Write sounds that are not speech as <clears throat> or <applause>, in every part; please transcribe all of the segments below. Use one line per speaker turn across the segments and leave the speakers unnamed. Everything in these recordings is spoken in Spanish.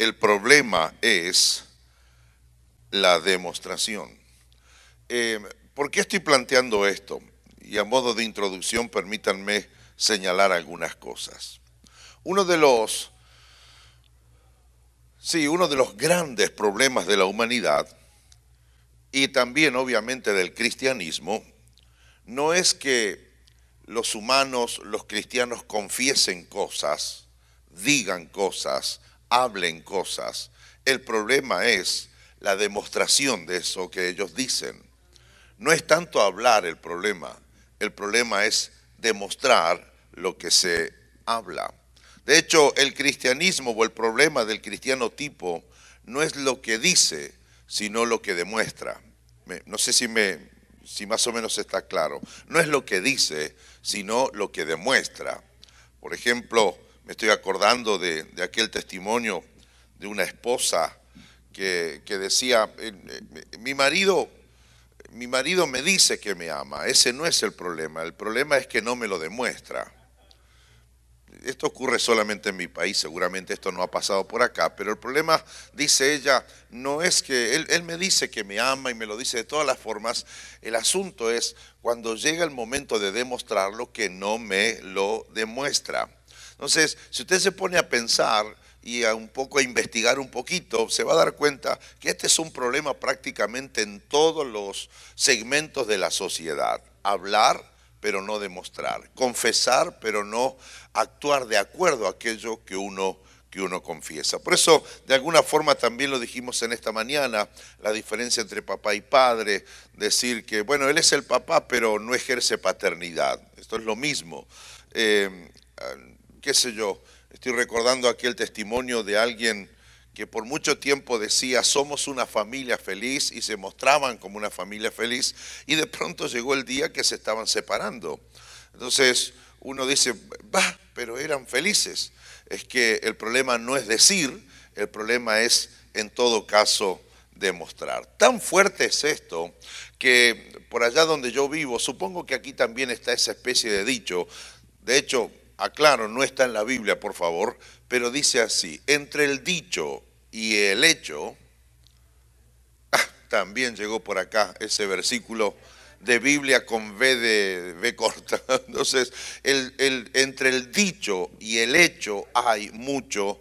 El problema es la demostración. Eh, ¿Por qué estoy planteando esto? Y a modo de introducción, permítanme señalar algunas cosas. Uno de los, sí, uno de los grandes problemas de la humanidad y también obviamente del cristianismo no es que los humanos, los cristianos confiesen cosas, digan cosas, hablen cosas. El problema es la demostración de eso que ellos dicen. No es tanto hablar el problema, el problema es demostrar lo que se habla. De hecho, el cristianismo o el problema del cristiano tipo no es lo que dice, sino lo que demuestra. No sé si, me, si más o menos está claro. No es lo que dice, sino lo que demuestra. Por ejemplo, me estoy acordando de, aquel testimonio de una esposa que, decía, eh, eh, mi marido, mi marido me dice que me ama, ese no es el problema, el problema es que no me lo demuestra. Esto ocurre solamente en mi país, seguramente esto no ha pasado por acá, pero el problema, dice ella, no es que él, él me dice que me ama y me lo dice de todas las formas, el asunto es cuando llega el momento de demostrarlo que no me lo demuestra. Entonces, si usted se pone a pensar y a un poco a investigar un poquito, se va a dar cuenta que este es un problema prácticamente en todos los segmentos de la sociedad. Hablar, pero no demostrar. Confesar, pero no actuar de acuerdo a aquello que uno que uno confiesa. Por eso, de alguna forma también lo dijimos en esta mañana, la diferencia entre papá y padre, decir que, bueno, él es el papá, pero no ejerce paternidad. Esto es lo mismo. Eh, qué sé yo, estoy recordando aquí el testimonio de alguien que por mucho tiempo decía, somos una familia feliz y se mostraban como una familia feliz y de pronto llegó el día que se estaban separando. Entonces uno dice, va, pero eran felices. Es que el problema no es decir, el problema es en todo caso demostrar. Tan fuerte es esto que por allá donde yo vivo, supongo que aquí también está esa especie de dicho, de hecho aclaro, no está en la Biblia, por favor, pero dice así, entre el dicho y el hecho, <laughs> ah, también llegó por acá ese versículo de Biblia con B de B corta. <laughs> Entonces, el, entre el dicho y el hecho hay mucho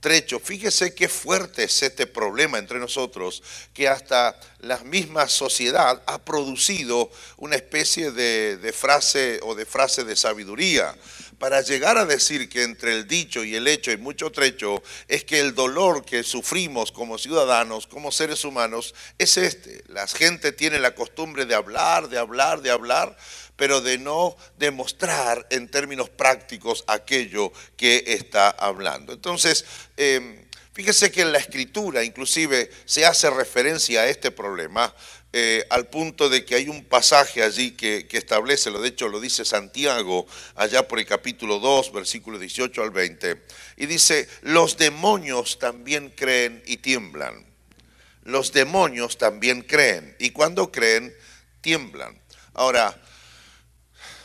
trecho. Fíjese qué fuerte es este problema entre nosotros, que hasta la misma sociedad ha producido una especie de frase o de frase de sabiduría para llegar a decir que entre el dicho y el hecho hay mucho trecho, es que el dolor que sufrimos como ciudadanos, como seres humanos, es este. La gente tiene la costumbre de hablar, de hablar, de hablar, pero de no demostrar en términos prácticos aquello que está hablando. Entonces, eh, fíjese que en la escritura inclusive se hace referencia a este problema. Eh, al punto de que hay un pasaje allí que, establece, de hecho lo dice Santiago, allá por el capítulo 2, versículo 18 al 20, y dice, los demonios también creen y tiemblan. Los demonios también creen, y cuando creen, tiemblan. Ahora,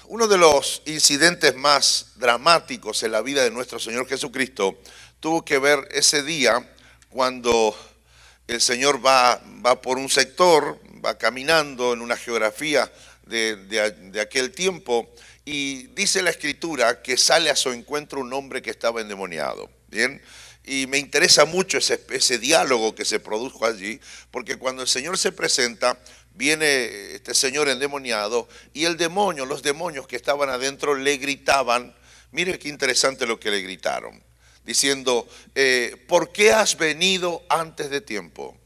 uno de los incidentes más dramáticos en la vida de nuestro Señor Jesucristo tuvo que ver ese día cuando el Señor va, va por un sector, va caminando en una geografía de, aquel tiempo y dice la escritura que sale a su encuentro un hombre que estaba endemoniado. Bien. Y me interesa mucho ese, ese, diálogo que se produjo allí, porque cuando el Señor se presenta, viene este señor endemoniado y el demonio, los demonios que estaban adentro le gritaban, mire qué interesante lo que le gritaron, diciendo, eh, ¿por qué has venido antes de tiempo?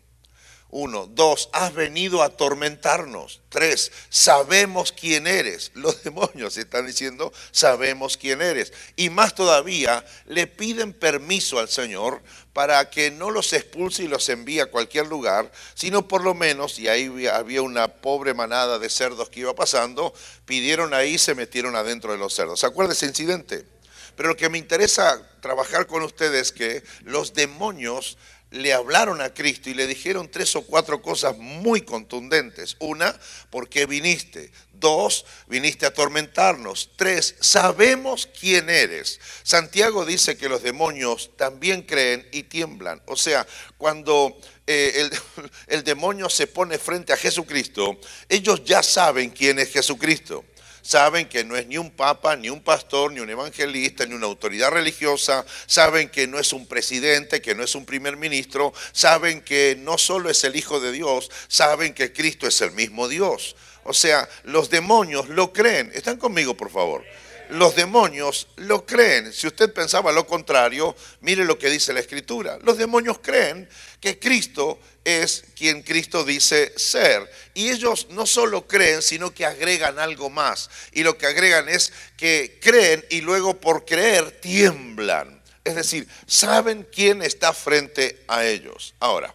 Uno, dos, has venido a atormentarnos. Tres, sabemos quién eres. <laughs> Los demonios están diciendo, sabemos quién eres. Y más todavía, le piden permiso al Señor para que no los expulse y los envíe a cualquier lugar, sino por lo menos, y ahí había una pobre manada de cerdos que iba pasando, pidieron ahí y se metieron adentro de los cerdos. ¿Se acuerda ese incidente? Pero lo que me interesa trabajar con ustedes es que los demonios le hablaron a Cristo y le dijeron tres o cuatro cosas muy contundentes. Una, ¿por qué viniste? Dos, viniste a atormentarnos. Tres, sabemos quién eres. Santiago dice que los demonios también creen y tiemblan. O sea, cuando eh, <laughs> el demonio se pone frente a Jesucristo, ellos ya saben quién es Jesucristo saben que no es ni un papa, ni un pastor, ni un evangelista, ni una autoridad religiosa, saben que no es un presidente, que no es un primer ministro, saben que no solo es el Hijo de Dios, saben que Cristo es el mismo Dios. O sea, los demonios lo creen. ¿Están conmigo, por favor? los demonios lo creen. Si usted pensaba lo contrario, mire lo que dice la escritura. Los demonios creen que Cristo es quien Cristo dice ser. Y ellos no solo creen, sino que agregan algo más. Y lo que agregan es que creen y luego por creer tiemblan. Es decir, saben quién está frente a ellos. Ahora,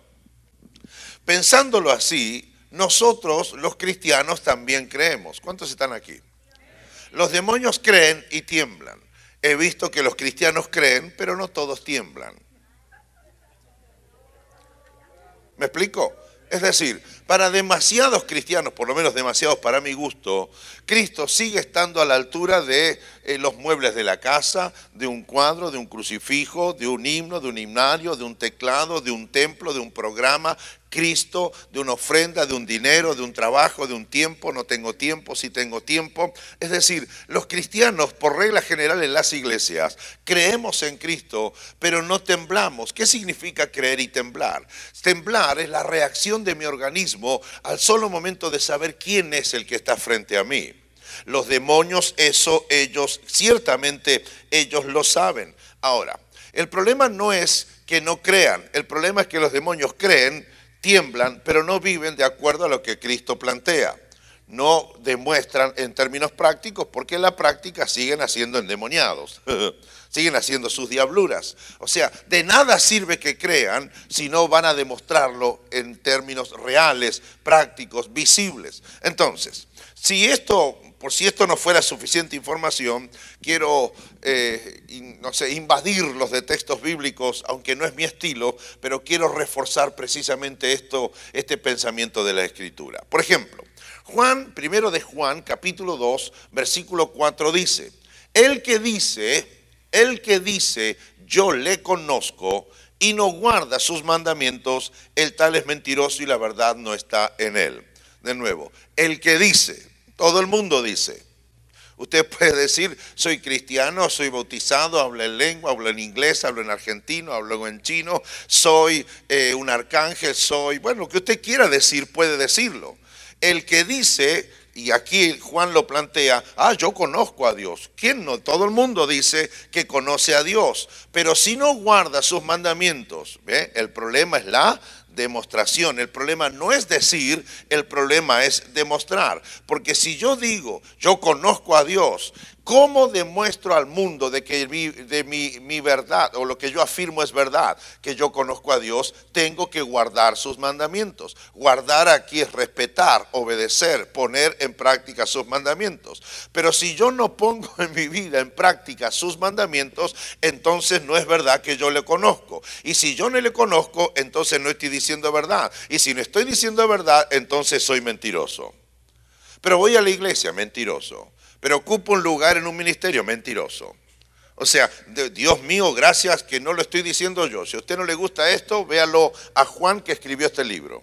pensándolo así, nosotros los cristianos también creemos. ¿Cuántos están aquí? Los demonios creen y tiemblan. He visto que los cristianos creen, pero no todos tiemblan. ¿Me explico? Es decir, para demasiados cristianos, por lo menos demasiados para mi gusto, Cristo sigue estando a la altura de eh, los muebles de la casa, de un cuadro, de un crucifijo, de un himno, de un himnario, de un teclado, de un templo, de un programa. Cristo, de una ofrenda, de un dinero, de un trabajo, de un tiempo, no tengo tiempo, si tengo tiempo. Es decir, los cristianos, por regla general en las iglesias, creemos en Cristo, pero no temblamos. ¿Qué significa creer y temblar? Temblar es la reacción de mi organismo al solo momento de saber quién es el que está frente a mí. Los demonios, eso ellos, ciertamente ellos lo saben. Ahora, el problema no es que no crean, el problema es que los demonios creen tiemblan, pero no viven de acuerdo a lo que Cristo plantea. No demuestran en términos prácticos porque en la práctica siguen haciendo endemoniados, <laughs> siguen haciendo sus diabluras. O sea, de nada sirve que crean si no van a demostrarlo en términos reales, prácticos, visibles. Entonces, si esto por si esto no fuera suficiente información, quiero, eh, no sé, invadirlos de textos bíblicos, aunque no es mi estilo, pero quiero reforzar precisamente esto, este pensamiento de la Escritura. Por ejemplo, Juan, primero de Juan, capítulo 2, versículo 4 dice, el que dice, el que dice, yo le conozco y no guarda sus mandamientos, el tal es mentiroso y la verdad no está en él. De nuevo, el que dice, todo el mundo dice. Usted puede decir, soy cristiano, soy bautizado, hablo en lengua, hablo en inglés, hablo en argentino, hablo en chino, soy eh, un arcángel, soy, bueno, lo que usted quiera decir, puede decirlo. El que dice, y aquí Juan lo plantea, ah, yo conozco a Dios. ¿Quién no? Todo el mundo dice que conoce a Dios, pero si no guarda sus mandamientos, ¿ve? el problema es la demostración. El problema no es decir, el problema es demostrar. Porque si yo digo, yo conozco a Dios ¿Cómo demuestro al mundo de que mi, mi, verdad o lo que yo afirmo es verdad? Que yo conozco a Dios, tengo que guardar sus mandamientos. Guardar aquí es respetar, obedecer, poner en práctica sus mandamientos. Pero si yo no pongo en mi vida en práctica sus mandamientos, entonces no es verdad que yo le conozco. Y si yo no le conozco, entonces no estoy diciendo verdad. Y si no estoy diciendo verdad, entonces soy mentiroso. Pero voy a la iglesia, mentiroso pero ocupa un lugar en un ministerio mentiroso. O sea, Dios mío, gracias que no lo estoy diciendo yo. Si a usted no le gusta esto, véalo a Juan que escribió este libro.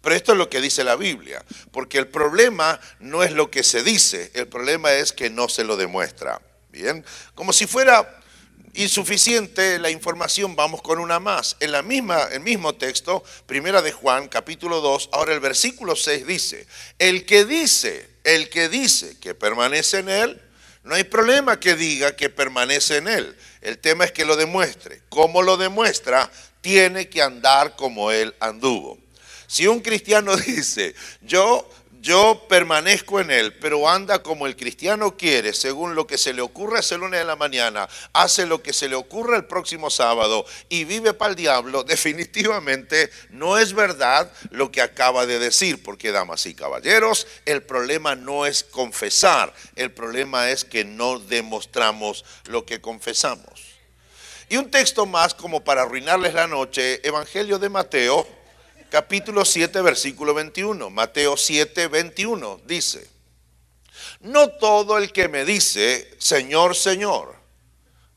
Pero esto es lo que dice la Biblia, porque el problema no es lo que se dice, el problema es que no se lo demuestra. Bien, como si fuera insuficiente la información, vamos con una más. En la misma, el mismo texto, primera de Juan, capítulo 2, ahora el versículo 6 dice, el que dice, el que dice que permanece en Él, no hay problema que diga que permanece en Él. El tema es que lo demuestre. ¿Cómo lo demuestra? Tiene que andar como Él anduvo. Si un cristiano <laughs> dice, yo yo permanezco en él, pero anda como el cristiano quiere, según lo que se le ocurre ese lunes de la mañana, hace lo que se le ocurre el próximo sábado y vive para el diablo, <laughs> definitivamente no es verdad lo que acaba de decir, porque damas y caballeros, el problema no es confesar, el problema es que no demostramos lo que confesamos. Y un texto más como para arruinarles la noche, Evangelio de Mateo, capítulo 7, versículo 21. Mateo 7, 21 dice, no todo el que me dice, Señor, Señor.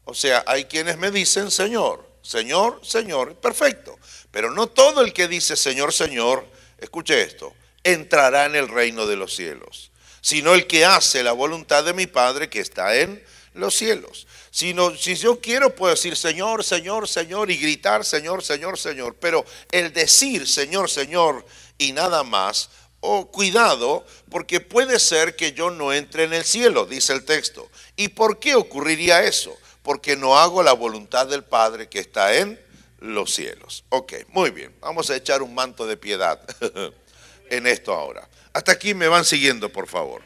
O sea, hay quienes me dicen, Señor, Señor, Señor, perfecto. Pero no todo el que dice, Señor, Señor, escuche esto, entrará en el reino de los cielos, sino el que hace la voluntad de mi Padre que está en los cielos. Si, si yo quiero, puedo decir Señor, Señor, Señor y gritar Señor, Señor, Señor. Pero el decir Señor, Señor y nada más, oh, cuidado, porque puede ser que yo no entre en el cielo, dice el texto. ¿Y por qué ocurriría eso? Porque no hago la voluntad del Padre que está en los cielos. Ok, muy bien. Vamos a echar un manto de piedad <laughs> en esto ahora. Hasta aquí me van siguiendo, por favor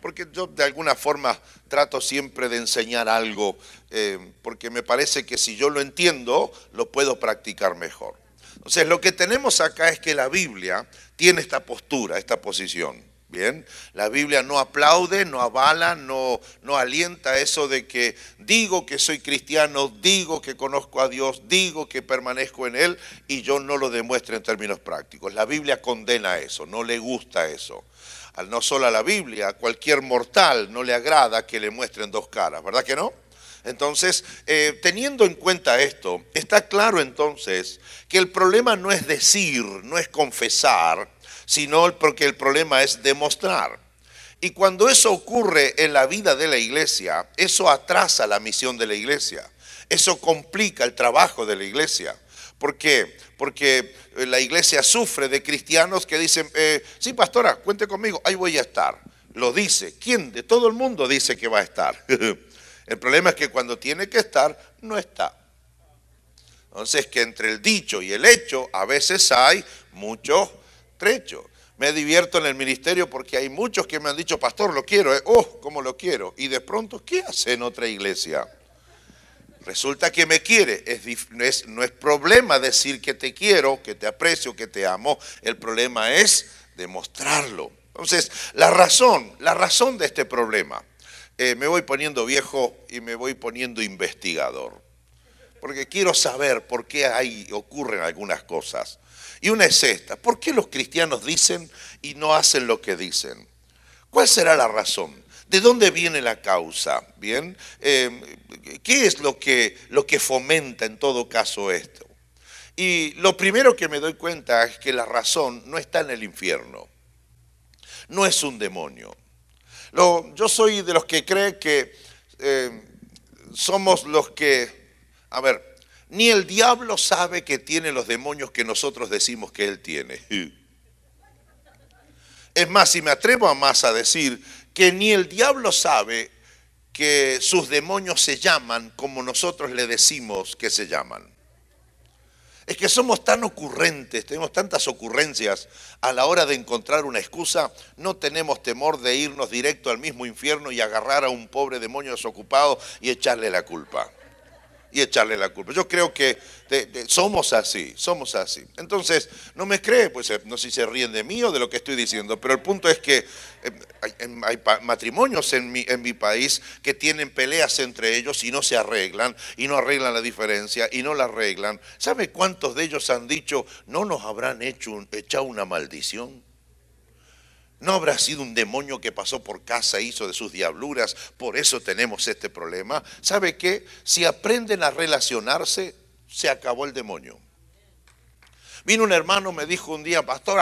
porque yo de alguna forma trato siempre de enseñar algo, eh, porque me parece que si yo lo entiendo, lo puedo practicar mejor. Entonces, lo que tenemos acá es que la Biblia tiene esta postura, esta posición. Bien, la Biblia no aplaude, no avala, no, no alienta eso de que digo que soy cristiano, digo que conozco a Dios, digo que permanezco en Él y yo no lo demuestro en términos prácticos. La Biblia condena eso, no le gusta eso. Al no solo a la Biblia, a cualquier mortal no le agrada que le muestren dos caras, ¿verdad que no? Entonces, eh, teniendo en cuenta esto, está claro entonces que el problema no es decir, no es confesar, sino porque el problema es demostrar. Y cuando eso ocurre en la vida de la iglesia, eso atrasa la misión de la iglesia, eso complica el trabajo de la iglesia. porque porque eh, la iglesia sufre de cristianos que dicen, eh, sí, pastora, cuente conmigo, ahí voy a estar. Lo dice. ¿Quién? De todo el mundo dice que va a estar. <laughs> el problema es que cuando tiene que estar, no está. Entonces, que entre el dicho y el hecho a veces hay muchos trechos. Me divierto en el ministerio porque hay muchos que me han dicho, pastor, lo quiero, eh". oh, cómo lo quiero. Y de pronto, ¿qué hace en otra iglesia? Resulta que me quiere. no, es, problema decir que te quiero, que te aprecio, que te amo. El problema es demostrarlo. Entonces, la razón, la razón de este problema, eh, me voy poniendo viejo y me voy poniendo investigador, porque quiero saber por qué ahí ocurren algunas cosas. Y una es esta, ¿por qué los cristianos dicen y no hacen lo que dicen? ¿Cuál será la razón? ¿De dónde viene la causa? Bien, em, ¿qué es lo que, lo que fomenta en todo caso esto? Y lo primero que me doy cuenta es que la razón no está en el infierno, no es un demonio. Lo, yo soy de los que cree que em, somos los que, a ver, ni el diablo sabe que tiene los demonios que nosotros decimos que él tiene. <laughs> Es más, si me atrevo a más a decir que ni el diablo sabe que sus demonios se llaman como nosotros le decimos que se llaman. Es que somos tan ocurrentes, tenemos tantas ocurrencias a la hora de encontrar una excusa, no tenemos temor de irnos directo al mismo infierno y agarrar a un pobre demonio desocupado y echarle la culpa y echarle la culpa. Yo creo que somos así, somos así. Entonces, no me cree, pues eh, no sé si se ríen de mí o de lo que estoy diciendo, pero el punto es que eh, hay, matrimonios en mi, en mi país que tienen peleas entre ellos y no se arreglan, y no arreglan la diferencia, y no la arreglan. ¿Sabe cuántos de ellos han dicho, no nos habrán hecho un, echado una maldición? ¿No habrá sido un demonio que pasó por casa, e hizo de sus diabluras? Por eso tenemos este problema. ¿Sabe qué? Si aprenden a relacionarse, se acabó el demonio. Vino un hermano, me dijo un día, pastor,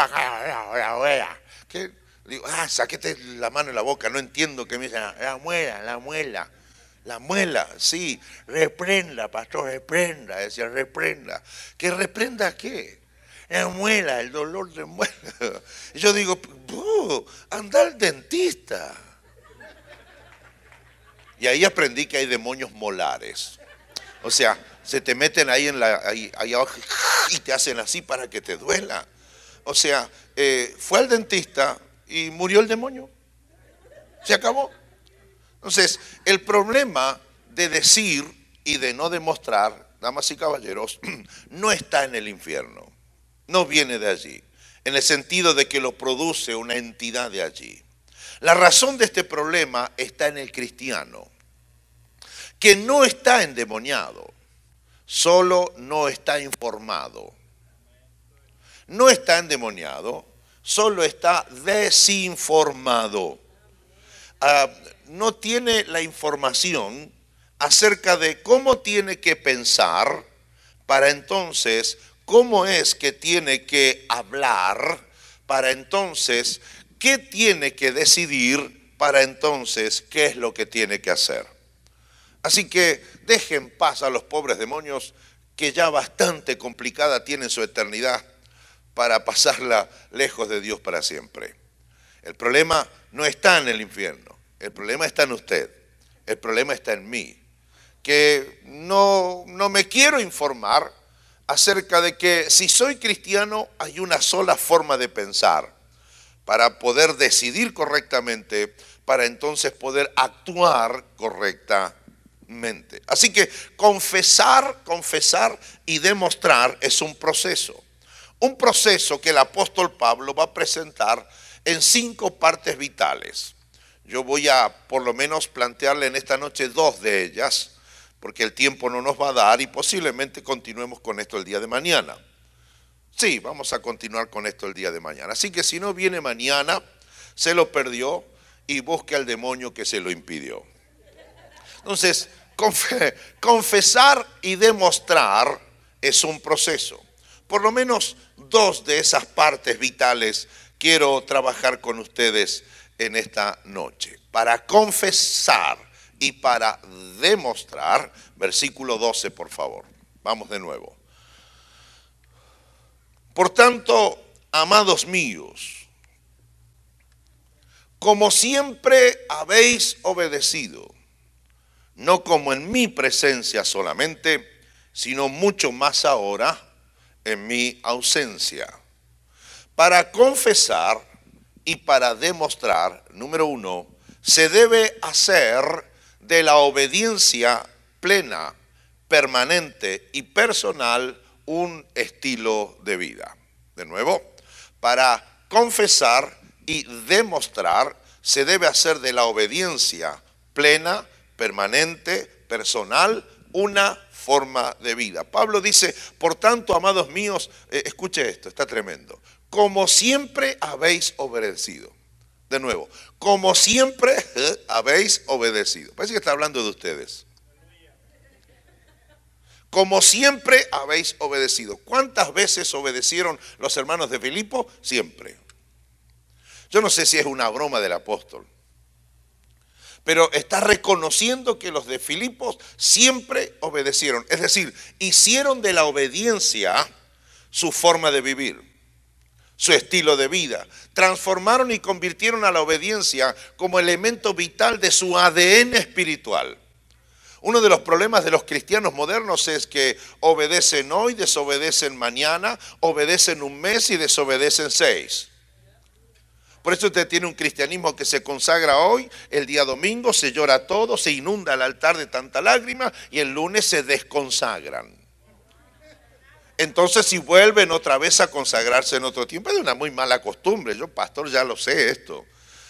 que digo, ah, saquete la mano en la boca, no entiendo que me dicen, ah, la muela, la muela, la muela, sí, reprenda, pastor, reprenda, decía, reprenda. ¿Que reprenda qué? muela, el dolor de muela. <laughs> yo digo, anda al dentista. Y ahí aprendí que hay demonios molares. O sea, se te meten ahí en la abajo y te hacen así para que te duela. O sea, eh, fue al dentista y murió el demonio. Se acabó. Entonces, el problema de decir y de no demostrar, damas y caballeros, <clears throat> no está en el infierno no viene de allí, en el sentido de que lo produce una entidad de allí. La razón de este problema está en el cristiano, que no está endemoniado, solo no está informado. No está endemoniado, solo está desinformado. Ah, no tiene la información acerca de cómo tiene que pensar para entonces cómo es que tiene que hablar para entonces, qué tiene que decidir para entonces, qué es lo que tiene que hacer. Así que dejen paz a los pobres demonios que ya bastante complicada tienen su eternidad para pasarla lejos de Dios para siempre. El problema no está en el infierno, el problema está en usted, el problema está en mí, que no, no me quiero informar acerca de que si soy cristiano hay una sola forma de pensar para poder decidir correctamente, para entonces poder actuar correctamente. Así que confesar, confesar y demostrar es un proceso. Un proceso que el apóstol Pablo va a presentar en cinco partes vitales. Yo voy a por lo menos plantearle en esta noche dos de ellas porque el tiempo no nos va a dar y posiblemente continuemos con esto el día de mañana. Sí, vamos a continuar con esto el día de mañana. Así que si no viene mañana, se lo perdió y busque al demonio que se lo impidió. Entonces, confesar y demostrar es un proceso. Por lo menos dos de esas partes vitales quiero trabajar con ustedes en esta noche. Para confesar y para demostrar, versículo 12 por favor, vamos de nuevo. Por tanto, amados míos, como siempre habéis obedecido, no como en mi presencia solamente, sino mucho más ahora en mi ausencia, para confesar y para demostrar, número uno, se debe hacer de la obediencia plena, permanente y personal un estilo de vida. De nuevo, para confesar y demostrar se debe hacer de la obediencia plena, permanente, personal, una forma de vida. Pablo dice, por tanto, amados míos, eh, escuche esto, está tremendo, como siempre habéis obedecido de nuevo, como siempre <laughs> habéis obedecido. Parece que está hablando de ustedes. Como siempre habéis obedecido. ¿Cuántas veces obedecieron los hermanos de Filipo? Siempre. Yo no sé si es una broma del apóstol, pero está reconociendo que los de Filipos siempre obedecieron. Es decir, hicieron de la obediencia su forma de vivir su estilo de vida. Transformaron y convirtieron a la obediencia como elemento vital de su ADN espiritual. Uno de los problemas de los cristianos modernos es que obedecen hoy, desobedecen mañana, obedecen un mes y desobedecen seis. Por eso usted tiene un cristianismo que se consagra hoy, el día domingo se llora todo, se inunda el altar de tanta lágrima y el lunes se desconsagran entonces si vuelven otra vez a consagrarse en otro tiempo, es una muy mala costumbre, yo pastor ya lo sé esto,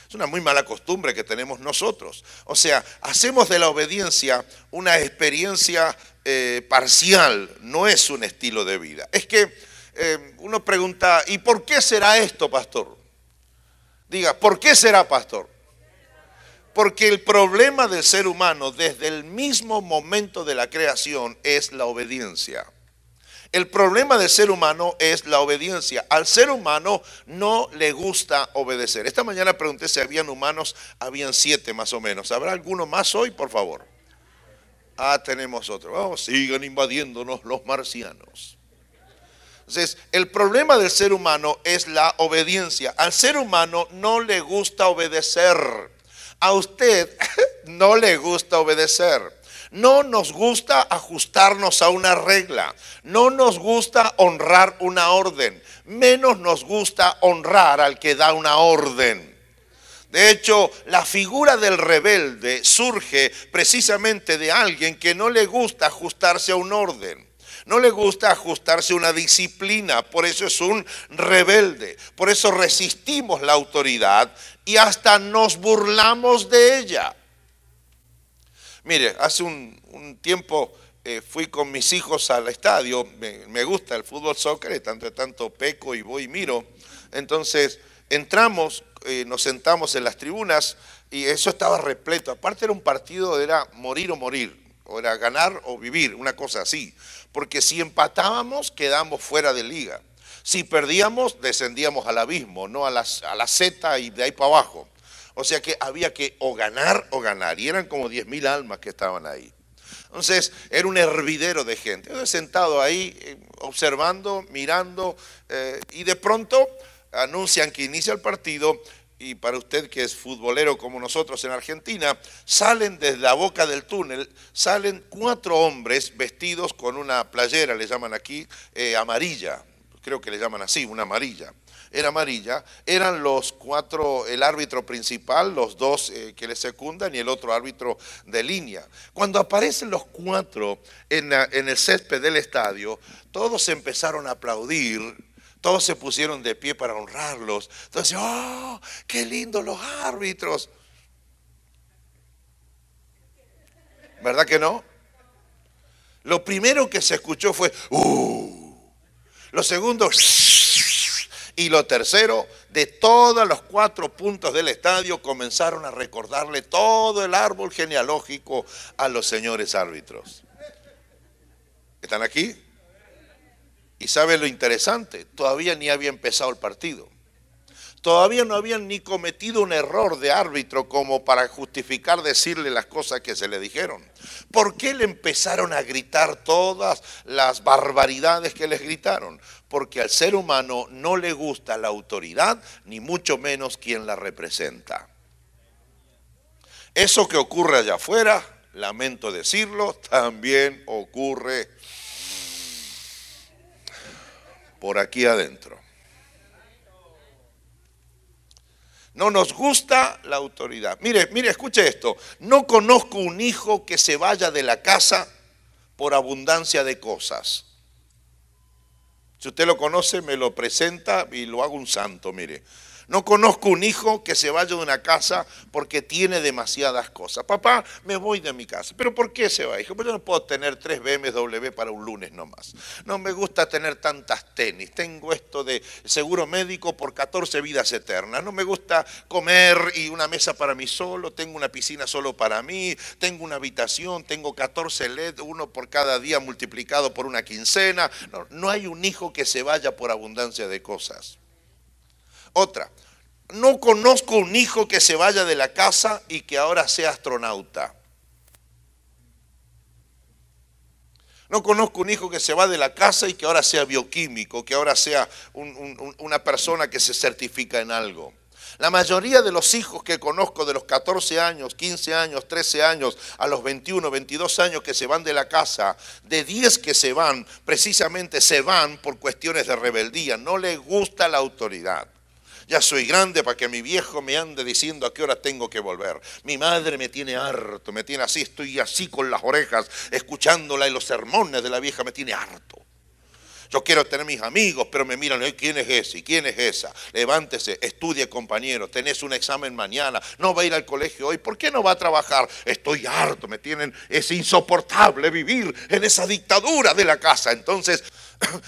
es una muy mala costumbre que tenemos nosotros. O sea, hacemos de la obediencia una experiencia eh, parcial, no es un estilo de vida. Es que eh, uno pregunta, ¿y por qué será esto, pastor? Diga, ¿por qué será, pastor? Porque el problema del ser humano desde el mismo momento de la creación es la obediencia. El problema del ser humano es la obediencia. Al ser humano no le gusta obedecer. Esta mañana pregunté si habían humanos, habían siete más o menos. ¿Habrá alguno más hoy, por favor? Ah, tenemos otro. Oh, sigan invadiéndonos los marcianos. Entonces, el problema del ser humano es la obediencia. Al ser humano no le gusta obedecer. A usted <laughs> no le gusta obedecer. No nos gusta ajustarnos a una regla, no nos gusta honrar una orden, menos nos gusta honrar al que da una orden. De hecho, la figura del rebelde surge precisamente de alguien que no le gusta ajustarse a un orden. No le gusta ajustarse a una disciplina, por eso es un rebelde. Por eso resistimos la autoridad y hasta nos burlamos de ella. Mire, hace un, tiempo eh, fui con mis hijos al estadio, me, gusta el fútbol soccer, tanto tanto peco y voy y miro. Entonces entramos, eh, nos sentamos en las tribunas y eso estaba repleto. Aparte era un partido, era morir o morir, o era ganar o vivir, una cosa así. Porque si empatábamos, quedamos fuera de liga. Si perdíamos, descendíamos al abismo, no a la, a la Z y de ahí para abajo. O sea que había que o ganar o ganar. Y eran como 10.000 almas que estaban ahí. Entonces era un hervidero de gente. Yo sentado ahí, eh, observando, mirando, eh, y de pronto anuncian que inicia el partido y para usted que es futbolero como nosotros en Argentina, salen desde la boca del túnel, salen cuatro hombres vestidos con una playera, le llaman aquí, eh, amarilla, creo que le llaman así, una amarilla era amarilla, eran los cuatro, el árbitro principal, los dos eh, que le secundan y el otro árbitro de línea. Cuando aparecen los cuatro en, en el césped del estadio, todos empezaron a aplaudir todos se pusieron de pie para honrarlos. Entonces, ¡oh! ¡Qué lindos los árbitros! ¿Verdad que no? Lo primero que se escuchó fue, ¡uh! Lo segundo, y lo tercero, de todos los cuatro puntos del estadio comenzaron a recordarle todo el árbol genealógico a los señores árbitros. ¿Están aquí? Y saben lo interesante, todavía ni había empezado el partido todavía no habían ni cometido un error de árbitro como para justificar decirle las cosas que se le dijeron. ¿Por qué le empezaron a gritar todas las barbaridades que les gritaron? Porque al ser humano no le gusta la autoridad, ni mucho menos quien la representa. Eso que ocurre allá afuera, lamento decirlo, también ocurre por aquí adentro. No nos gusta la autoridad. Mire, mire, escuche esto. No conozco un hijo que se vaya de la casa por abundancia de cosas. Si usted lo conoce, me lo presenta y lo hago un santo, mire. No conozco un hijo que se vaya de una casa porque tiene demasiadas cosas. Papá, me voy de mi casa. ¿Pero por qué se va, hijo? Pues yo no puedo tener tres BMW para un lunes nomás. No me gusta tener tantas tenis. Tengo esto de seguro médico por 14 vidas eternas. No me gusta comer y una mesa para mí solo. Tengo una piscina solo para mí. Tengo una habitación. Tengo 14 LED, uno por cada día multiplicado por una quincena. no hay un hijo que se vaya por abundancia de cosas. Otra, no conozco un hijo que se vaya de la casa y que ahora sea astronauta. No conozco un hijo que se va de la casa y que ahora sea bioquímico, que ahora sea una persona que se certifica en algo. La mayoría de los hijos que conozco de los 14 años, 15 años, 13 años, a los 21, 22 años que se van de la casa, de 10 que se van, precisamente se van por cuestiones de rebeldía, no les gusta la autoridad. Ya soy grande para que mi viejo me ande diciendo a qué hora tengo que volver. Mi madre me tiene harto, me tiene así, estoy así con las orejas, escuchándola y los sermones de la vieja me tiene harto. Yo quiero tener mis amigos, pero me miran, ¿quién es ese? ¿Quién es esa? Levántese, estudie compañero, tenés un examen mañana, no va a ir al colegio hoy, ¿por qué no va a trabajar? Estoy harto, me tienen, es insoportable vivir en esa dictadura de la casa. Entonces,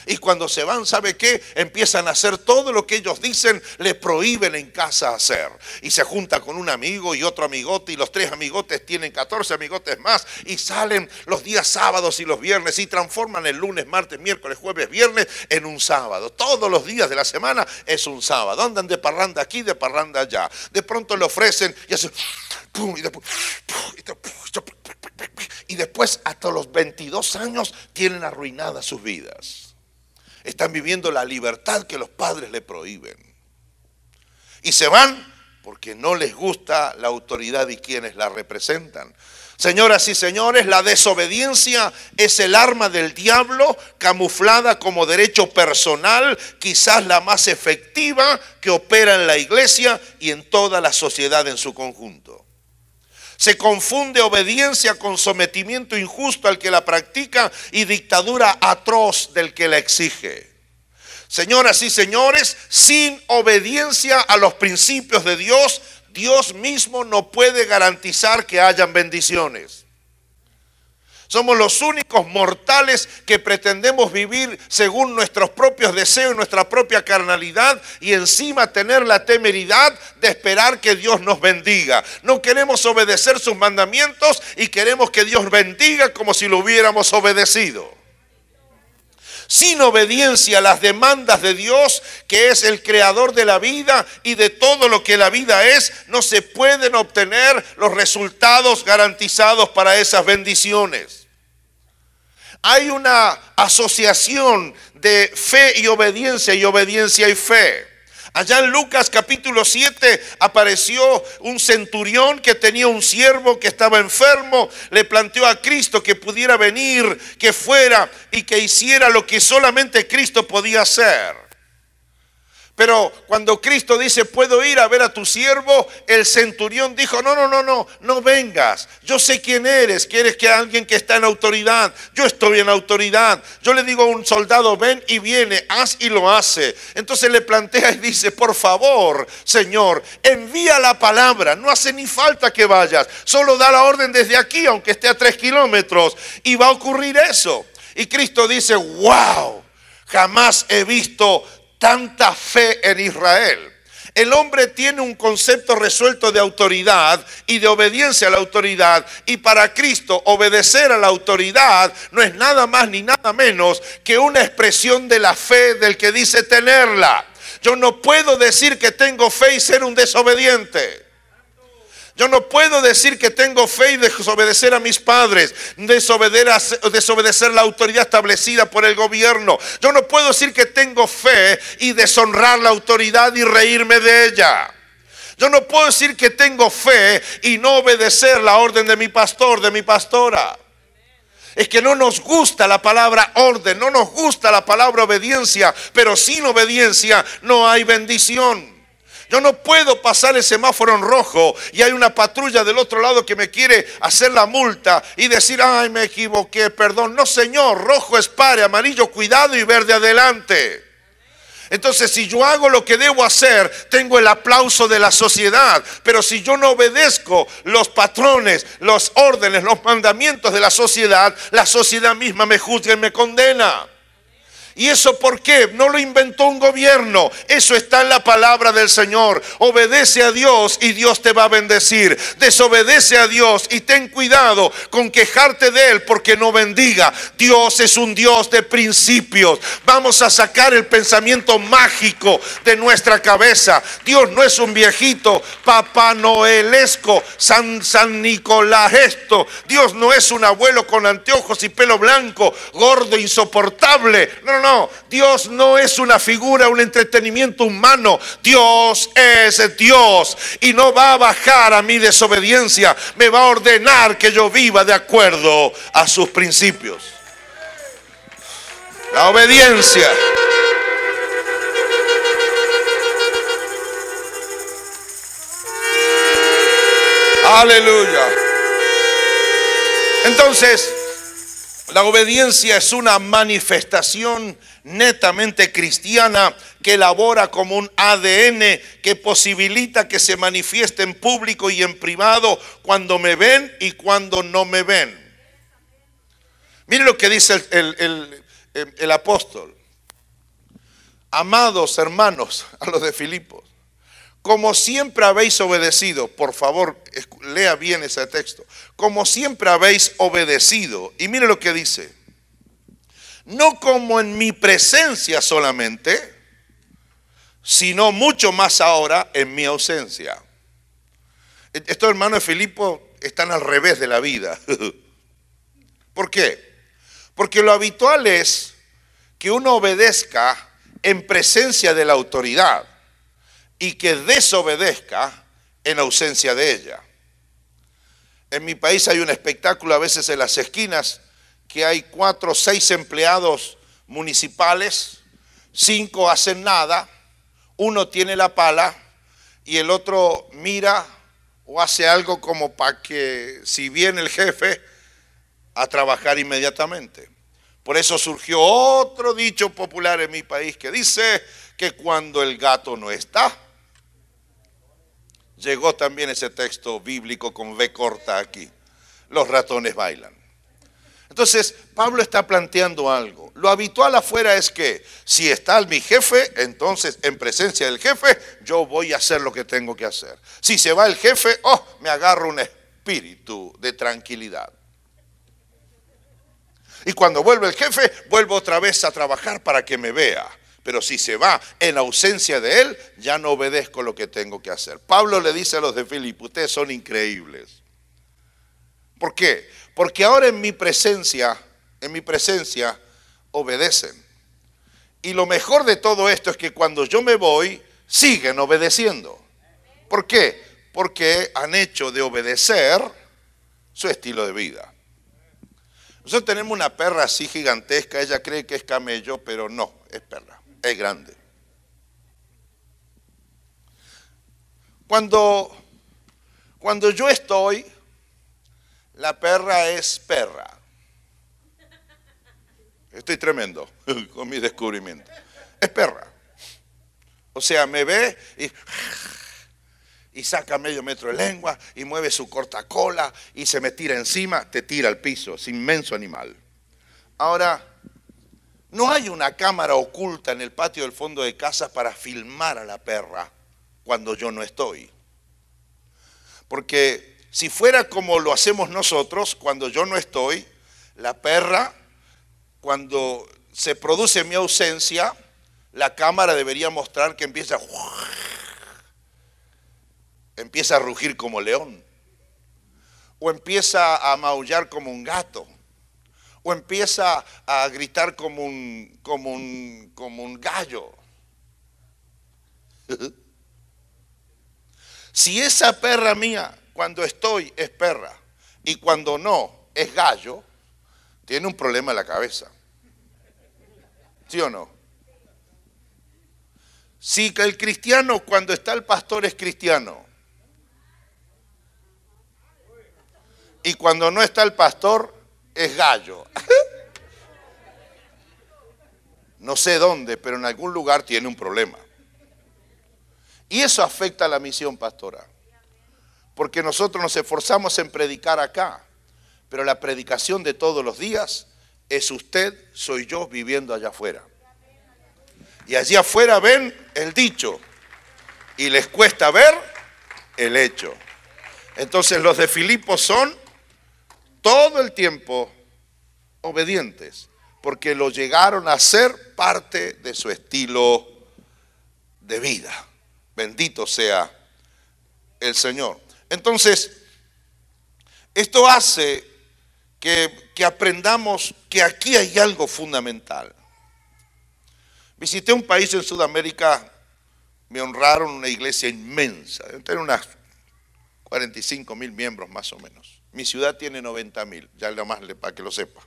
y cuando se van, ¿sabe qué? Empiezan a hacer todo lo que ellos dicen, les prohíben en casa hacer. Y se junta con un amigo y otro amigote, y los tres amigotes tienen 14 amigotes más, y salen los días sábados y los viernes, y transforman el lunes, martes, miércoles, jueves, viernes en un sábado. Todos los días de la semana es un sábado. Andan de parranda aquí, de parranda allá. De pronto le ofrecen y hacen, pum, y después, y después hasta los 22 años tienen arruinadas sus vidas. Están viviendo la libertad que los padres le prohíben. Y se van porque no les gusta la autoridad y quienes la representan. Señoras y señores, la desobediencia es el arma del diablo camuflada como derecho personal, quizás la más efectiva que opera en la iglesia y en toda la sociedad en su conjunto. Se confunde obediencia con sometimiento injusto al que la practica y dictadura atroz del que la exige. Señoras y señores, sin obediencia a los principios de Dios, Dios mismo no puede garantizar que hayan bendiciones. Somos los únicos mortales que pretendemos vivir según nuestros propios deseos y nuestra propia carnalidad y encima tener la temeridad de esperar que Dios nos bendiga. No queremos obedecer sus mandamientos y queremos que Dios bendiga como si lo hubiéramos obedecido sin obediencia a las demandas de Dios, que es el creador de la vida y de todo lo que la vida es, no se pueden obtener los resultados garantizados para esas bendiciones. Hay una asociación de fe y obediencia y obediencia y fe. Allá en Lucas capítulo 7 apareció un centurión que tenía un siervo que estaba enfermo, le planteó a Cristo que pudiera venir, que fuera y que hiciera lo que solamente Cristo podía hacer. Pero cuando Cristo dice, puedo ir a ver a tu siervo, el centurión dijo, no, no, no, no, no vengas. Yo sé quién eres, quieres que alguien que está en autoridad. Yo estoy en autoridad. Yo le digo a un soldado, ven y viene, haz y lo hace. Entonces le plantea y dice, por favor, Señor, envía la palabra. No hace ni falta que vayas. Solo da la orden desde aquí, aunque esté a tres kilómetros. Y va a ocurrir eso. Y Cristo dice, wow, jamás he visto tanta fe en Israel. El hombre tiene un concepto resuelto de autoridad y de obediencia a la autoridad. Y para Cristo obedecer a la autoridad no es nada más ni nada menos que una expresión de la fe del que dice tenerla. Yo no puedo decir que tengo fe y ser un desobediente. Yo no puedo decir que tengo fe y desobedecer a mis padres, desobedecer, desobedecer la autoridad establecida por el gobierno. Yo no puedo decir que tengo fe y deshonrar la autoridad y reírme de ella. Yo no puedo decir que tengo fe y no obedecer la orden de mi pastor, de mi pastora. Es que no nos gusta la palabra orden, no nos gusta la palabra obediencia, pero sin obediencia no hay bendición yo no puedo pasar el semáforo en rojo y hay una patrulla del otro lado que me quiere hacer la multa y decir, ay, me equivoqué, perdón. No, señor, rojo es pare, amarillo cuidado y verde adelante. Entonces, si yo hago lo que debo hacer, tengo el aplauso de la sociedad. Pero si yo no obedezco los patrones, los órdenes, los mandamientos de la sociedad, la sociedad misma me juzga y me condena. ¿Y eso por qué? No lo inventó un gobierno. Eso está en la palabra del Señor. Obedece a Dios y Dios te va a bendecir. Desobedece a Dios y ten cuidado con quejarte de Él porque no bendiga. Dios es un Dios de principios. Vamos a sacar el pensamiento mágico de nuestra cabeza. Dios no es un viejito, papá noelesco, San, San Nicolás esto. Dios no es un abuelo con anteojos y pelo blanco, gordo, insoportable. No, no, no. Dios no es una figura, un entretenimiento humano. Dios es Dios y no va a bajar a mi desobediencia. Me va a ordenar que yo viva de acuerdo a sus principios. La obediencia. Aleluya. Entonces, la obediencia es una manifestación netamente cristiana que elabora como un ADN que posibilita que se manifieste en público y en privado cuando me ven y cuando no me ven. Miren lo que dice el apóstol. Amados hermanos, <laughs> a los de Filipos, como siempre habéis obedecido, por favor, lea bien ese texto. Como siempre habéis obedecido, y mire lo que dice. No como en mi presencia solamente, sino mucho más ahora en mi ausencia. E-, Estos hermanos de Filipo están al revés de la vida. <laughs> ¿Por qué? Porque lo habitual es que uno obedezca en presencia de la autoridad y que desobedezca en ausencia de ella. En mi país hay un espectáculo a veces en las esquinas que hay cuatro o seis empleados municipales, cinco hacen nada, uno tiene la pala y el otro mira o hace algo como para que si viene el jefe a trabajar inmediatamente. Por eso surgió otro dicho popular en mi país que dice que cuando el gato no está, Llegó también ese texto bíblico con B corta aquí. Los ratones bailan. Entonces, Pablo está planteando algo. Lo habitual afuera es que si está mi jefe, entonces en presencia del jefe, yo voy a hacer lo que tengo que hacer. Si se va el jefe, oh, me agarro un espíritu de tranquilidad. Y cuando vuelve el jefe, vuelvo otra vez a trabajar para que me vea. Pero si se va en ausencia de él, ya no obedezco lo que tengo que hacer. Pablo le dice a los de Filipo, ustedes son increíbles. ¿Por qué? Porque ahora en mi presencia, en mi presencia, obedecen. Y lo mejor de todo esto es que cuando yo me voy, siguen obedeciendo. ¿Por qué? Porque han hecho de obedecer su estilo de vida. Nosotros tenemos una perra así gigantesca, ella cree que es camello, pero no, es perra es grande. Cuando, cuando yo estoy, la perra es perra. Estoy tremendo <laughs> con mi descubrimiento. Es perra. O sea, me ve y, y saca medio metro de lengua y mueve su corta cola y se me tira encima, te tira al piso. Es inmenso animal. Ahora, no hay una cámara oculta en el patio del fondo de casa para filmar a la perra cuando yo no estoy. Porque si fuera como lo hacemos nosotros, cuando yo no estoy, la perra, cuando se produce mi ausencia, la cámara debería mostrar que empieza, a... <laughs> empieza a rugir como león, o empieza a maullar como un gato, empieza a gritar como un, como un, como un gallo. <laughs> si esa perra mía, cuando estoy, es perra y cuando no, es gallo, tiene un problema en la cabeza. ¿Sí o no? Si el cristiano cuando está el pastor es cristiano y cuando no está el pastor es gallo. <laughs> No sé dónde, pero en algún lugar tiene un problema. Y eso afecta a la misión pastora. Porque nosotros nos esforzamos en predicar acá, pero la predicación de todos los días es usted, soy yo viviendo allá afuera. Y allí afuera ven el dicho y les cuesta ver el hecho. Entonces los de Filipos son todo el tiempo obedientes, porque lo llegaron a ser parte de su estilo de vida. Bendito sea el Señor. Entonces, esto hace que, aprendamos que aquí hay algo fundamental. Visité un país en Sudamérica, me honraron una iglesia inmensa, tenía unas 45 mil miembros más o menos. Mi ciudad tiene 90 mil, ya nada más para que lo sepa.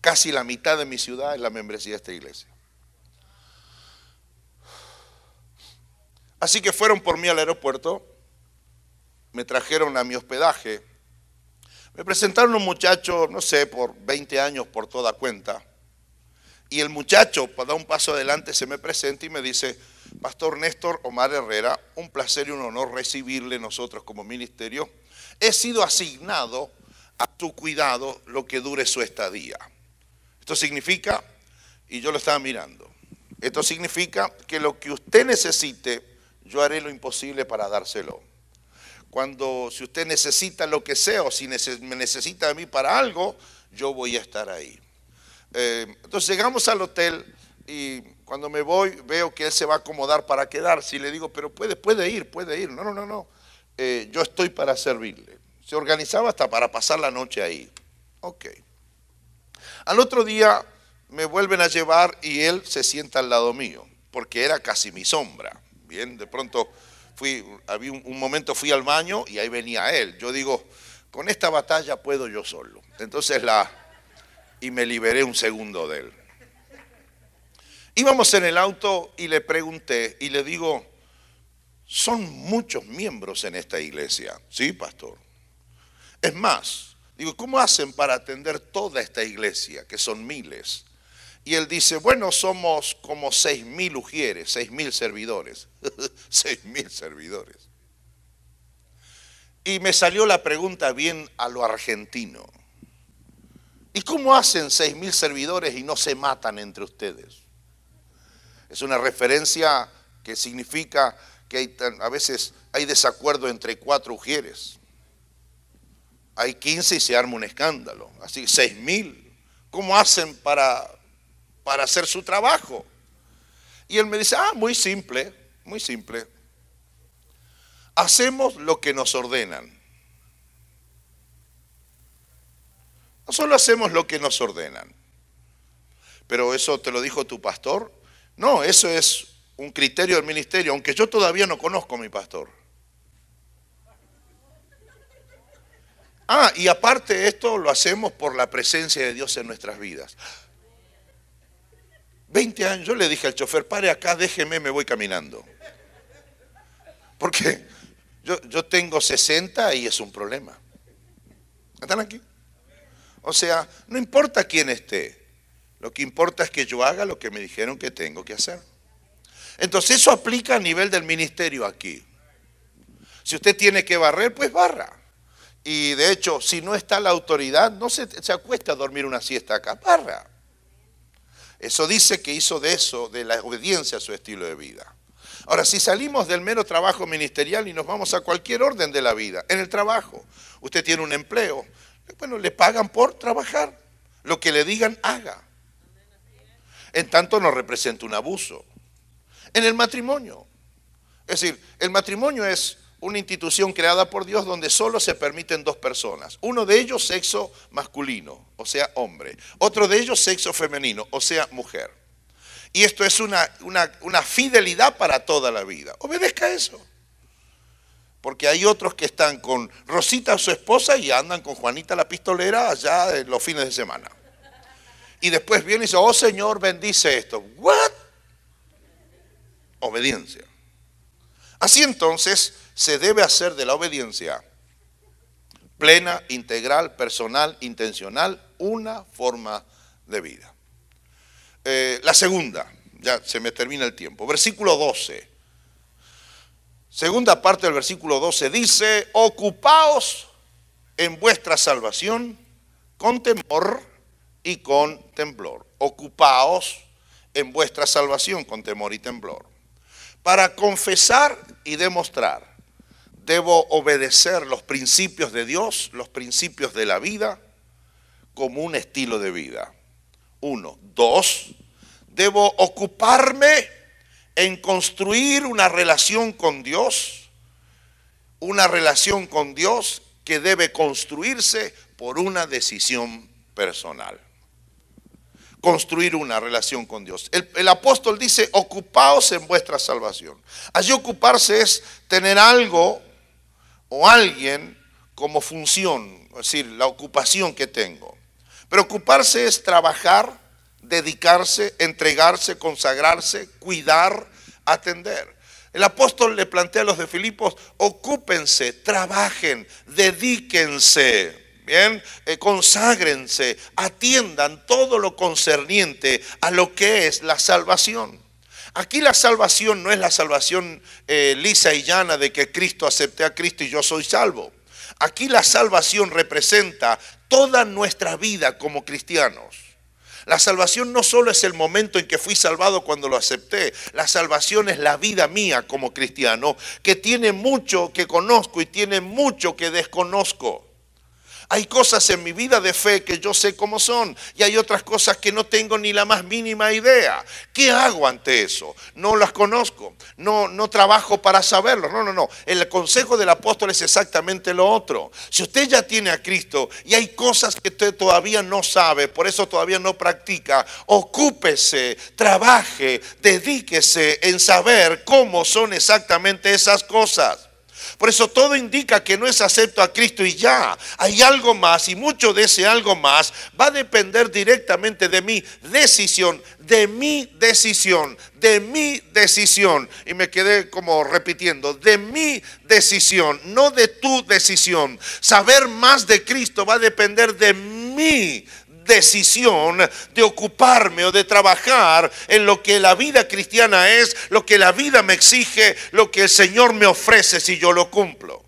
Casi la mitad de mi ciudad es la membresía de esta iglesia. Así que fueron por mí al aeropuerto, me trajeron a mi hospedaje, me presentaron un muchacho, no sé, por 20 años por toda cuenta, y el muchacho, para dar un paso adelante, se me presenta y me dice, Pastor Néstor Omar Herrera, un placer y un honor recibirle nosotros como ministerio he sido asignado a tu cuidado lo que dure su estadía. Esto significa, y yo lo estaba mirando, esto significa que lo que usted necesite, yo haré lo imposible para dárselo. Cuando, si usted necesita lo que sea o si me necesita de mí para algo, yo voy a estar ahí. Eh, entonces llegamos al hotel y cuando me voy veo que él se va a acomodar para quedarse y le digo, pero puede, puede ir, puede ir. No, no, no, no. Eh, yo estoy para servirle. Se organizaba hasta para pasar la noche ahí. Ok. Al otro día me vuelven a llevar y él se sienta al lado mío, porque era casi mi sombra. Bien, de pronto fui, había un momento fui al baño y ahí venía él. Yo digo, con esta batalla puedo yo solo. Entonces la, y me liberé un segundo de él. Íbamos en el auto y le pregunté y le digo, son muchos miembros en esta iglesia, ¿sí, pastor? Es más, digo, ¿cómo hacen para atender toda esta iglesia, que son miles? Y él dice, bueno, somos como seis mil ujieres, seis mil servidores, <laughs> seis mil servidores. Y me salió la pregunta bien a lo argentino. ¿Y cómo hacen seis mil servidores y no se matan entre ustedes? Es una referencia que significa que a veces hay desacuerdo entre cuatro mujeres Hay 15 y se arma un escándalo. Así, 6.000. mil. ¿Cómo hacen para, para hacer su trabajo? Y él me dice, ah, muy simple, muy simple. Hacemos lo que nos ordenan. No solo hacemos lo que nos ordenan. Pero eso te lo dijo tu pastor. No, eso es un criterio del ministerio, aunque yo todavía no conozco a mi pastor. Ah, y aparte esto lo hacemos por la presencia de Dios en nuestras vidas. 20 años, yo le dije al chofer, pare acá, déjeme, me voy caminando. Porque yo, yo tengo 60 y es un problema. ¿Están aquí? O sea, no importa quién esté, lo que importa es que yo haga lo que me dijeron que tengo que hacer. Entonces eso aplica a nivel del ministerio aquí. Si usted tiene que barrer, pues barra. Y de hecho, si no está la autoridad, no se, acuesta a dormir una siesta acá, barra. Eso dice que hizo de eso, de la obediencia a su estilo de vida. Ahora, si salimos del mero trabajo ministerial y nos vamos a cualquier orden de la vida, en el trabajo, usted tiene un empleo, bueno, le pagan por trabajar, lo que le digan haga. En tanto no representa un abuso en el matrimonio. Es decir, el matrimonio es una institución creada por Dios donde solo se permiten dos personas. Uno de ellos sexo masculino, o sea, hombre. Otro de ellos sexo femenino, o sea, mujer. Y esto es una, fidelidad para toda la vida. Obedezca eso. Porque hay otros que están con Rosita, su esposa, y andan con Juanita la pistolera allá los fines de semana. Y después viene y dice, oh Señor, bendice esto. ¿What? obediencia. Así entonces se debe hacer de la obediencia plena, integral, personal, intencional, una forma de vida. Eh, la segunda, ya se me termina el tiempo, versículo 12. Segunda parte del versículo 12 dice, ocupaos en vuestra salvación con temor y con temblor. Ocupaos en vuestra salvación con temor y temblor. Para confesar y demostrar, debo obedecer los principios de Dios, los principios de la vida, como un estilo de vida. Uno. Dos, debo ocuparme en construir una relación con Dios, una relación con Dios que debe construirse por una decisión personal construir una relación con Dios. El, apóstol dice, ocupaos en vuestra salvación. Allí ocuparse es tener algo o alguien como función, es decir, la ocupación que tengo. Pero ocuparse es trabajar, dedicarse, entregarse, consagrarse, cuidar, atender. El apóstol le plantea a los de Filipos, ocúpense, trabajen, dedíquense. Bien, eh, conságrense, atiendan todo lo concerniente a lo que es la salvación. Aquí la salvación no es la salvación eh, lisa y llana de que Cristo acepté a Cristo y yo soy salvo. Aquí la salvación representa toda nuestra vida como cristianos. La salvación no solo es el momento en que fui salvado cuando lo acepté, la salvación es la vida mía como cristiano, que tiene mucho que conozco y tiene mucho que desconozco. Hay cosas en mi vida de fe que yo sé cómo son y hay otras cosas que no tengo ni la más mínima idea. ¿Qué hago ante eso? No las conozco, no, no trabajo para saberlo. No, no, no. El consejo del apóstol es exactamente lo otro. Si usted ya tiene a Cristo y hay cosas que usted todavía no sabe, por eso todavía no practica, ocúpese, trabaje, dedíquese en saber cómo son exactamente esas cosas. Por eso todo indica que no es acepto a Cristo y ya. Hay algo más y mucho de ese algo más va a depender directamente de mi decisión, de mi decisión, de mi decisión. Y me quedé como repitiendo, de mi decisión, no de tu decisión. Saber más de Cristo va a depender de mí decisión de ocuparme o de trabajar en lo que la vida cristiana es, lo que la vida me exige, lo que el Señor me ofrece si yo lo cumplo.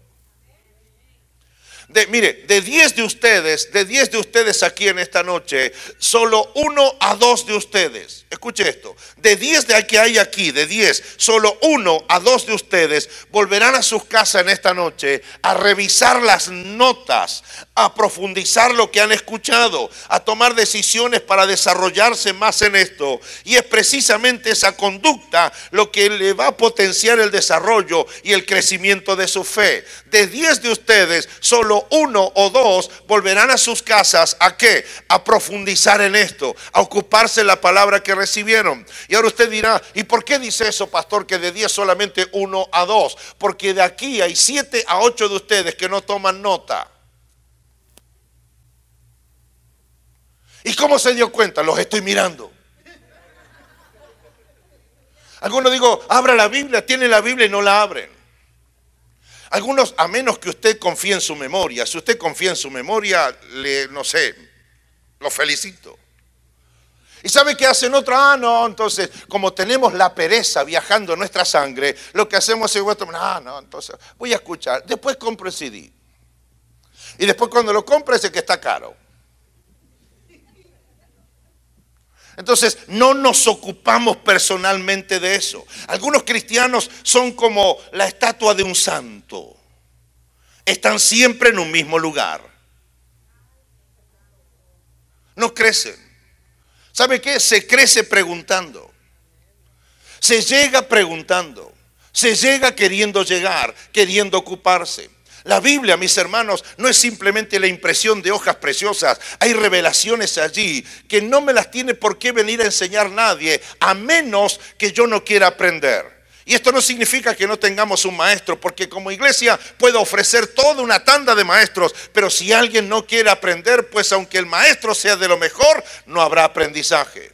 De, mire, de 10 de ustedes, de 10 de ustedes aquí en esta noche, solo uno a dos de ustedes Escuche esto. De 10 de aquí hay aquí, de 10, solo uno a dos de ustedes volverán a sus casas en esta noche a revisar las notas, a profundizar lo que han escuchado, a tomar decisiones para desarrollarse más en esto. Y es precisamente esa conducta lo que le va a potenciar el desarrollo y el crecimiento de su fe. De 10 de ustedes, solo uno o dos volverán a sus casas a qué? A profundizar en esto, a ocuparse la palabra que recibieron. Y ahora usted dirá, ¿y por qué dice eso, pastor, que de 10 solamente uno a dos? Porque de aquí hay siete a ocho de ustedes que no toman nota. ¿Y cómo se dio cuenta? Los estoy mirando. Algunos digo, abra la Biblia, tiene la Biblia y no la abren. Algunos, a menos que usted confíe en su memoria, si usted confía en su memoria, le, no sé, lo felicito. ¿Y sabe qué hacen otros? Ah, no, entonces, como tenemos la pereza viajando nuestra sangre, lo que hacemos es, ah, no, entonces, voy a escuchar. Después compro el CD. Y después cuando lo compro dice que está caro. Entonces, no nos ocupamos personalmente de eso. Algunos cristianos son como la estatua de un santo. Están siempre en un mismo lugar. No crecen. ¿Sabe qué? Se crece preguntando. Se llega preguntando. Se llega queriendo llegar, queriendo ocuparse. La Biblia, mis hermanos, no es simplemente la impresión de hojas preciosas. Hay revelaciones allí que no me las tiene por qué venir a enseñar nadie, a menos que yo no quiera aprender. Y esto no significa que no tengamos un maestro, porque como iglesia puedo ofrecer toda una tanda de maestros, pero si alguien no quiere aprender, pues aunque el maestro sea de lo mejor, no habrá aprendizaje.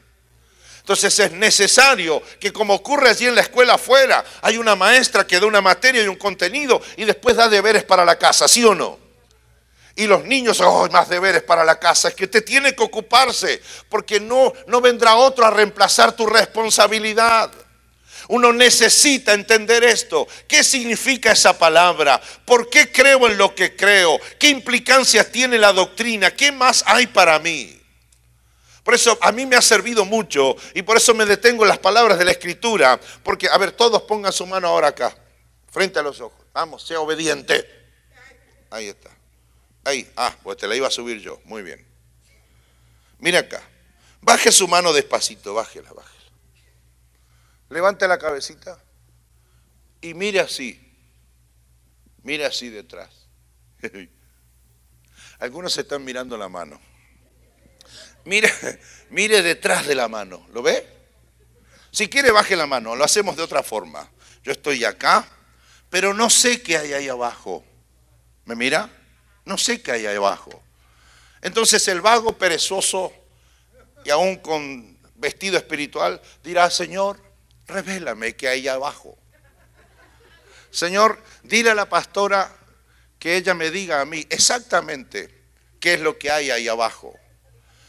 Entonces es necesario que como ocurre allí en la escuela afuera, hay una maestra que da una materia y un contenido y después da deberes para la casa, ¿sí o no? Y los niños, oh, más deberes para la casa. Es que te tiene que ocuparse, porque no, no vendrá otro a reemplazar tu responsabilidad. Uno necesita entender esto. ¿Qué significa esa palabra? ¿Por qué creo en lo que creo? ¿Qué implicancias tiene la doctrina? ¿Qué más hay para mí? Por eso a mí me ha servido mucho y por eso me detengo en las palabras de la escritura. Porque, a ver, todos pongan su mano ahora acá, frente a los ojos. Vamos, sea obediente. Ahí está. Ahí, ah, pues te la iba a subir yo. Muy bien. Mira acá. Baje su mano despacito, bájela, bájela. Levante la cabecita y mire así. Mire así detrás. <laughs> Algunos se están mirando la mano. Mire, mire detrás de la mano. ¿Lo ve? Si quiere, baje la mano. Lo hacemos de otra forma. Yo estoy acá, pero no sé qué hay ahí abajo. ¿Me mira? No sé qué hay ahí abajo. Entonces el vago perezoso y aún con vestido espiritual dirá, Señor, revélame que hay abajo. Señor, dile a la pastora que ella me diga a mí exactamente qué es lo que hay ahí abajo.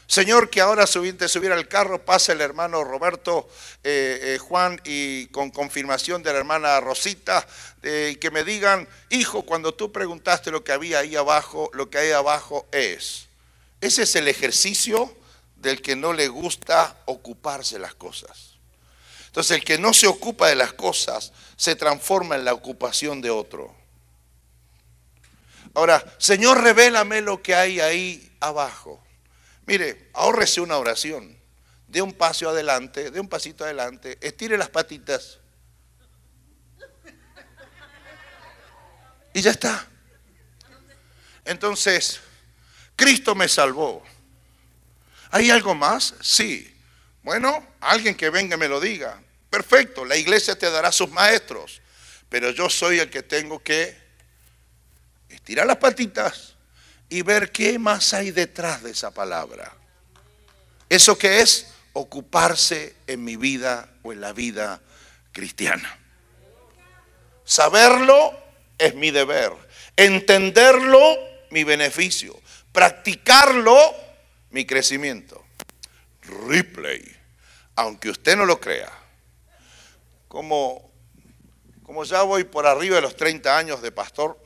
Señor, que ahora subiste subiera al carro pase el hermano Roberto eh, eh, Juan y con confirmación de la hermana Rosita, eh, que me digan, hijo, cuando tú preguntaste lo que había ahí abajo, lo que hay abajo es. Ese es el ejercicio del que no le gusta ocuparse las cosas. Entonces el que no se ocupa de las cosas se transforma en la ocupación de otro. Ahora, Señor, revélame lo que hay ahí abajo. Mire, ahórrese una oración. De un paso adelante, de un pasito adelante, estire las patitas. Y ya está. Entonces, Cristo me salvó. ¿Hay algo más? Sí. Bueno, alguien que venga me lo diga. Perfecto, la iglesia te dará sus maestros, pero yo soy el que tengo que estirar las patitas y ver qué más hay detrás de esa palabra. Eso que es ocuparse en mi vida o en la vida cristiana. Saberlo es mi deber, entenderlo mi beneficio, practicarlo mi crecimiento. Replay, aunque usted no lo crea como, como ya voy por arriba de los 30 años de pastor,